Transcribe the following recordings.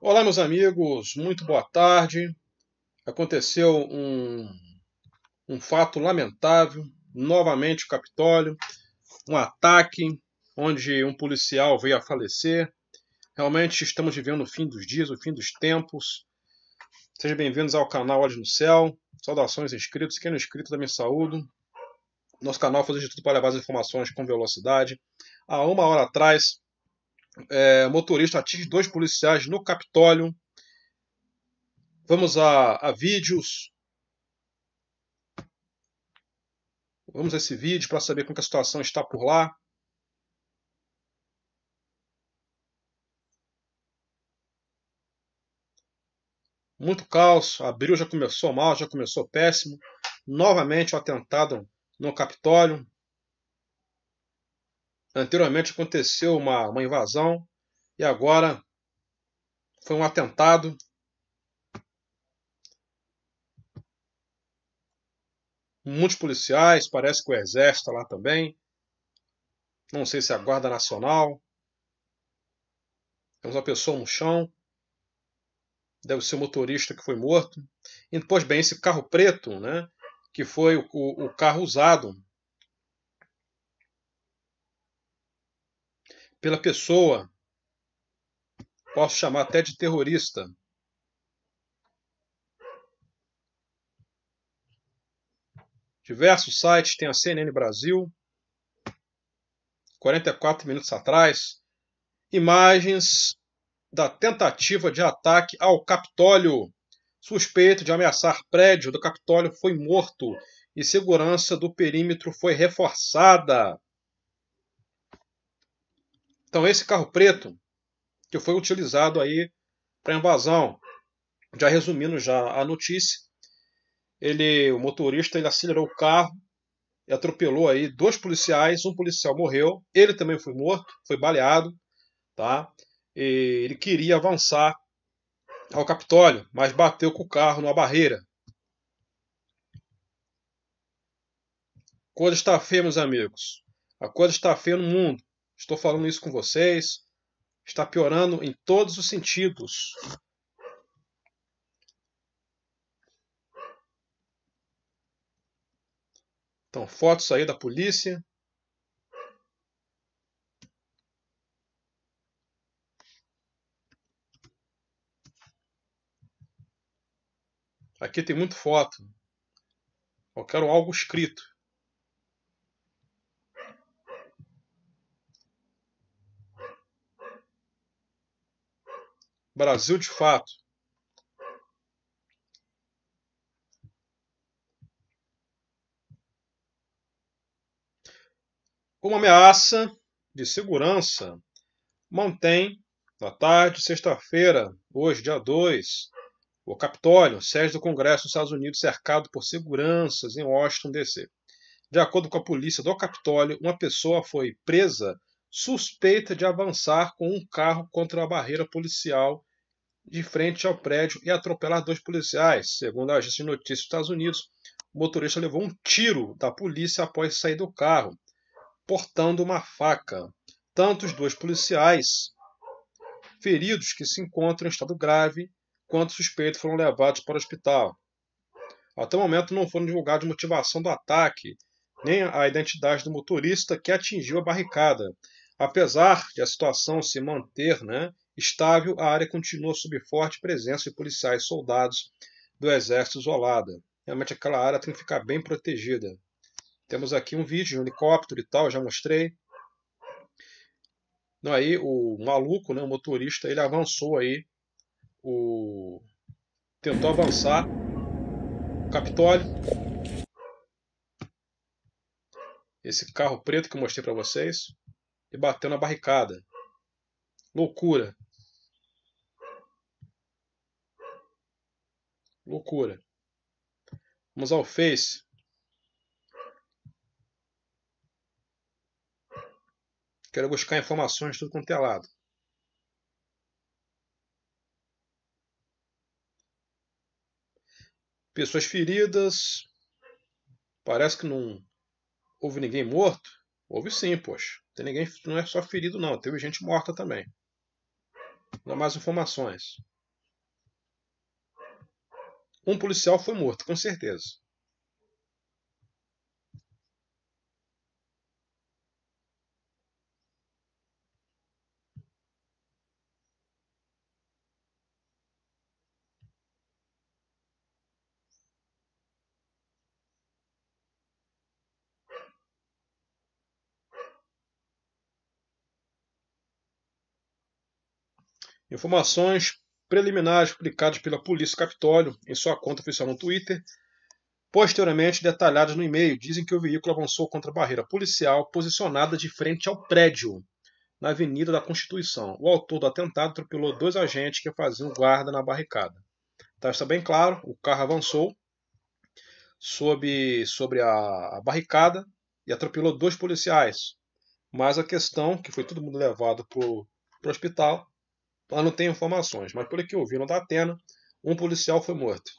Olá, meus amigos, muito boa tarde. Aconteceu um, um fato lamentável novamente o Capitólio um ataque onde um policial veio a falecer. Realmente estamos vivendo o fim dos dias, o fim dos tempos. Sejam bem-vindos ao canal Olhos no Céu. Saudações inscritos. Quem não é inscrito também saúdo. Nosso canal faz de tudo para levar as informações com velocidade. Há uma hora atrás, é, motorista atinge dois policiais no Capitólio. Vamos a, a vídeos. Vamos a esse vídeo para saber como a situação está por lá. Muito caos. Abril já começou mal, já começou péssimo. Novamente o um atentado no Capitólio. Anteriormente aconteceu uma, uma invasão e agora foi um atentado. Muitos policiais, parece que o exército tá lá também. Não sei se é a Guarda Nacional. Temos é uma pessoa no chão. Deve ser o motorista que foi morto. E, pois bem, esse carro preto, né, que foi o, o carro usado pela pessoa, posso chamar até de terrorista. Diversos sites, têm a CNN Brasil, 44 minutos atrás, imagens da tentativa de ataque ao Capitólio. Suspeito de ameaçar prédio do Capitólio foi morto e segurança do perímetro foi reforçada. Então esse carro preto que foi utilizado aí para invasão, já resumindo já a notícia, ele, o motorista, ele acelerou o carro e atropelou aí dois policiais, um policial morreu, ele também foi morto, foi baleado, tá? E ele queria avançar ao Capitólio, mas bateu com o carro numa barreira. A coisa está feia, meus amigos. A coisa está feia no mundo. Estou falando isso com vocês. Está piorando em todos os sentidos. Então, fotos aí da polícia. Aqui tem muito foto. Eu quero algo escrito. Brasil de fato. Como ameaça de segurança, mantém, na tarde de sexta-feira, hoje, dia 2, o Capitólio, sede do Congresso dos Estados Unidos, cercado por seguranças em Washington, D.C. De acordo com a polícia do Capitólio, uma pessoa foi presa suspeita de avançar com um carro contra a barreira policial de frente ao prédio e atropelar dois policiais. Segundo a agência de notícias dos Estados Unidos, o motorista levou um tiro da polícia após sair do carro, portando uma faca. Tanto os dois policiais feridos que se encontram em estado grave quanto suspeitos foram levados para o hospital. Até o momento não foram divulgados a motivação do ataque, nem a identidade do motorista que atingiu a barricada. Apesar de a situação se manter né, Estável, a área continua sob forte presença de policiais e soldados do exército isolada. Realmente aquela área tem que ficar bem protegida. Temos aqui um vídeo de um helicóptero e tal, já mostrei. Não aí o maluco, né, o motorista, ele avançou aí, o... tentou avançar o Capitólio. Esse carro preto que eu mostrei para vocês e bateu na barricada. Loucura. Loucura. Vamos ao Face. Quero buscar informações de tudo quanto é lado. Pessoas feridas. Parece que não houve ninguém morto. Houve sim, poxa. Tem ninguém, não é só ferido, não. Teve gente morta também. há mais informações. Um policial foi morto, com certeza. Informações preliminares publicados pela Polícia Capitólio em sua conta oficial no Twitter, posteriormente detalhados no e-mail, dizem que o veículo avançou contra a barreira policial posicionada de frente ao prédio, na Avenida da Constituição. O autor do atentado atropelou dois agentes que faziam guarda na barricada. Tá, está bem claro, o carro avançou sobre, sobre a, a barricada e atropelou dois policiais. Mas a questão, que foi todo mundo levado para o hospital, ela não tem informações, mas pelo que ouviram da Atena, um policial foi morto.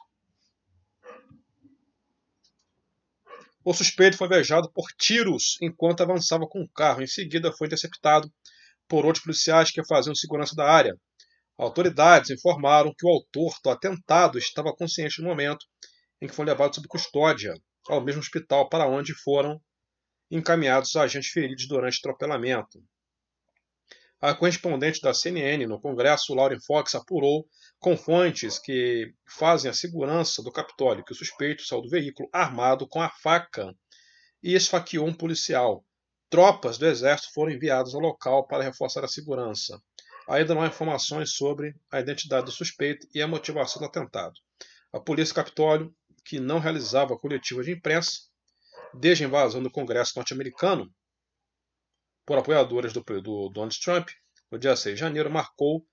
O suspeito foi vejado por tiros enquanto avançava com o carro. Em seguida, foi interceptado por outros policiais que faziam segurança da área. Autoridades informaram que o autor do atentado estava consciente no momento em que foi levado sob custódia ao mesmo hospital para onde foram encaminhados agentes feridos durante o atropelamento a correspondente da CNN no Congresso, Lauren Fox, apurou com fontes que fazem a segurança do Capitólio que o suspeito saiu do veículo armado com a faca e esfaqueou um policial. Tropas do exército foram enviadas ao local para reforçar a segurança. Ainda não há informações sobre a identidade do suspeito e a motivação do atentado. A polícia Capitólio, que não realizava coletiva de imprensa desde a invasão do Congresso norte-americano, por apoiadores do, do Donald Trump, no dia 6 de janeiro, marcou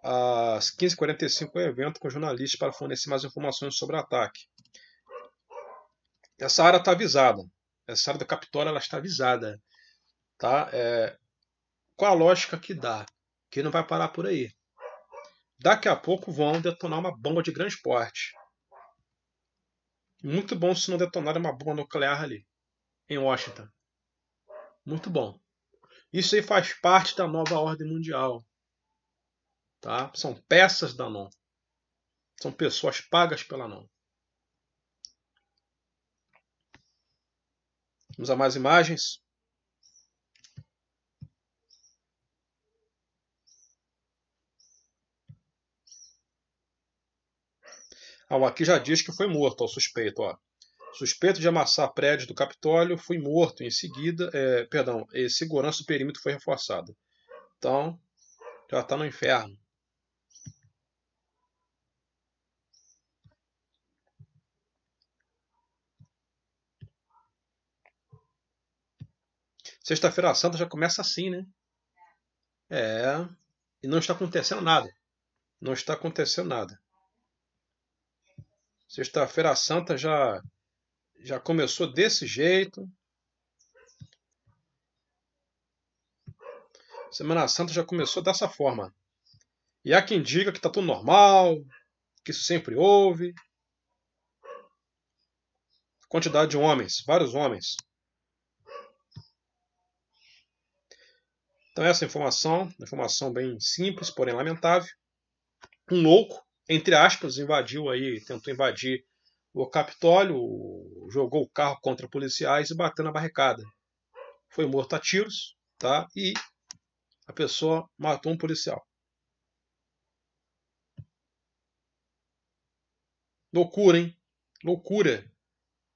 às 15h45 o um evento com jornalistas para fornecer mais informações sobre o ataque. Essa área está avisada. Essa área do Capitólio ela está avisada. Tá? É, qual a lógica que dá? Que não vai parar por aí. Daqui a pouco vão detonar uma bomba de grande porte. Muito bom se não detonarem uma bomba nuclear ali, em Washington. Muito bom. Isso aí faz parte da nova ordem mundial. Tá? São peças da NON. São pessoas pagas pela NON. Vamos a mais imagens. Ah, aqui já diz que foi morto, o suspeito, ó suspeito de amassar prédios do Capitólio, foi morto. Em seguida, é, perdão, é, segurança do perímetro foi reforçada. Então, já está no inferno. Sexta-feira Santa já começa assim, né? É. E não está acontecendo nada. Não está acontecendo nada. Sexta-feira Santa já já começou desse jeito. Semana Santa já começou dessa forma. E há quem diga que está tudo normal, que isso sempre houve. Quantidade de homens, vários homens. Então essa informação, informação bem simples, porém lamentável. Um louco, entre aspas, invadiu aí, tentou invadir o Capitólio jogou o carro contra policiais e bateu na barricada. Foi morto a tiros, tá? E a pessoa matou um policial. Loucura, hein? Loucura.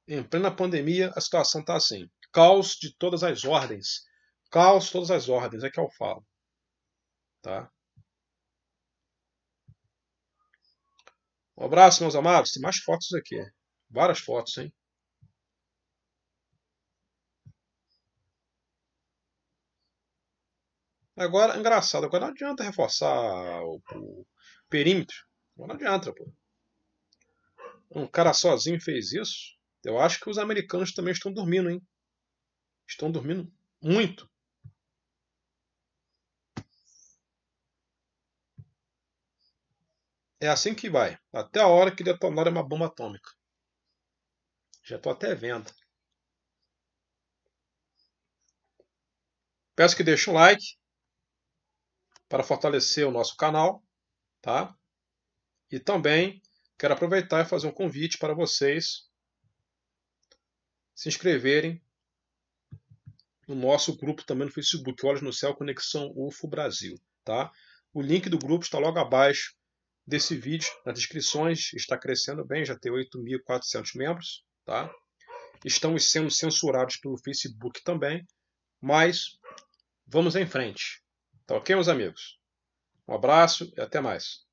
Em plena pandemia, a situação tá assim. Caos de todas as ordens. Caos de todas as ordens, é que eu falo. Tá? Um abraço, meus amados. Tem mais fotos aqui. Várias fotos, hein? Agora, engraçado, agora não adianta reforçar o, o perímetro. Agora não adianta, pô. Um cara sozinho fez isso. Eu acho que os americanos também estão dormindo, hein? Estão dormindo muito. É assim que vai, até a hora que detonar uma bomba atômica. Já estou até vendo. Peço que deixe um like para fortalecer o nosso canal, tá? E também quero aproveitar e fazer um convite para vocês se inscreverem no nosso grupo também no Facebook, Olhos no Céu Conexão UFO Brasil, tá? O link do grupo está logo abaixo desse vídeo. Nas descrições está crescendo bem, já tem 8.400 membros, tá? Estamos sendo censurados pelo Facebook também, mas vamos em frente. Tá ok, meus amigos? Um abraço e até mais.